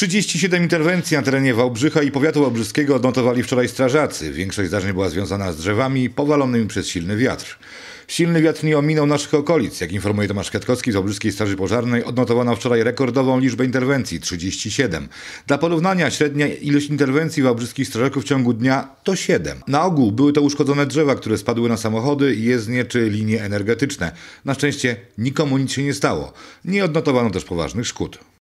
37 interwencji na terenie Wałbrzycha i powiatu wałbrzyskiego odnotowali wczoraj strażacy. Większość zdarzeń była związana z drzewami powalonymi przez silny wiatr. Silny wiatr nie ominął naszych okolic. Jak informuje Tomasz Kwiatkowski z Wałbrzyskiej Straży Pożarnej, odnotowano wczoraj rekordową liczbę interwencji 37. Dla porównania średnia ilość interwencji wałbrzyskich strażaków w ciągu dnia to 7. Na ogół były to uszkodzone drzewa, które spadły na samochody, jezdnie czy linie energetyczne. Na szczęście nikomu nic się nie stało. Nie odnotowano też poważnych szkód.